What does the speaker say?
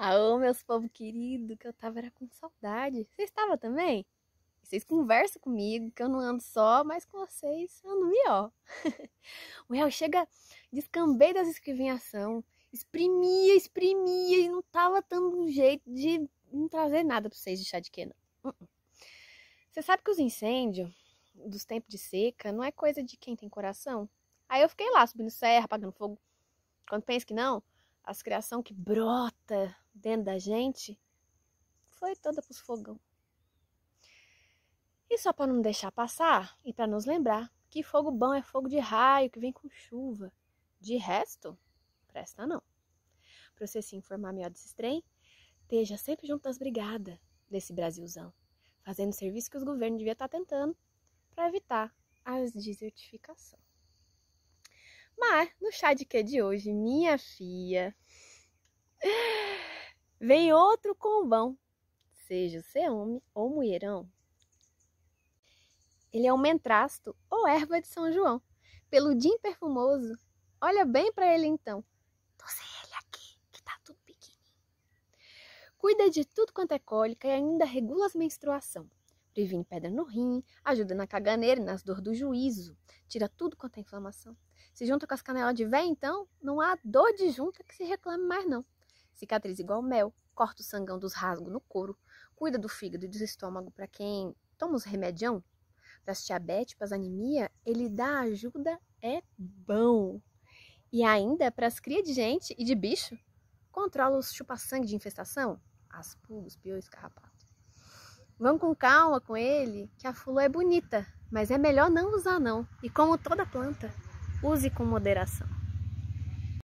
Aô, ah, meus povo querido, que eu tava era com saudade. Você estava também? Vocês conversam comigo, que eu não ando só, mas com vocês ando melhor. o real chega, descambei das escrivinhação, exprimia, exprimia e não tava dando um jeito de não trazer nada para vocês de chá de quena. Uh hum, hum. -uh. Você sabe que os incêndios dos tempos de seca não é coisa de quem tem coração? Aí eu fiquei lá subindo serra, apagando fogo. Quando pensa que não, as criação que brota dentro da gente foi toda para os fogão. E só para não deixar passar e para nos lembrar que fogo bom é fogo de raio que vem com chuva. De resto, presta não. Para você se informar melhor desse trem, esteja sempre junto das brigadas desse Brasilzão, fazendo o serviço que os governos deviam estar tá tentando para evitar a desertificação. Mas no chá de que de hoje, minha filha. vem outro combão, seja você homem ou mulherão. Ele é um mentrasto ou erva de São João, peludinho perfumoso. Olha bem para ele então. Tô sem ele aqui, que tá tudo pequenininho. Cuida de tudo quanto é cólica e ainda regula as menstruação. Previne pedra no rim, ajuda na caganeira e nas dores do juízo, tira tudo quanto é inflamação. Se junta com as canelas de véia, então, não há dor de junta que se reclame mais não cicatriza igual mel, corta o sangão dos rasgos no couro, cuida do fígado e do estômago para quem toma os remedião, para diabetes, para as anemia, ele dá ajuda, é bom. E ainda para as crias de gente e de bicho, controla os chupa-sangue de infestação, as pulgas, piões, carrapato. Vamos com calma com ele, que a fulô é bonita, mas é melhor não usar não. E como toda planta, use com moderação.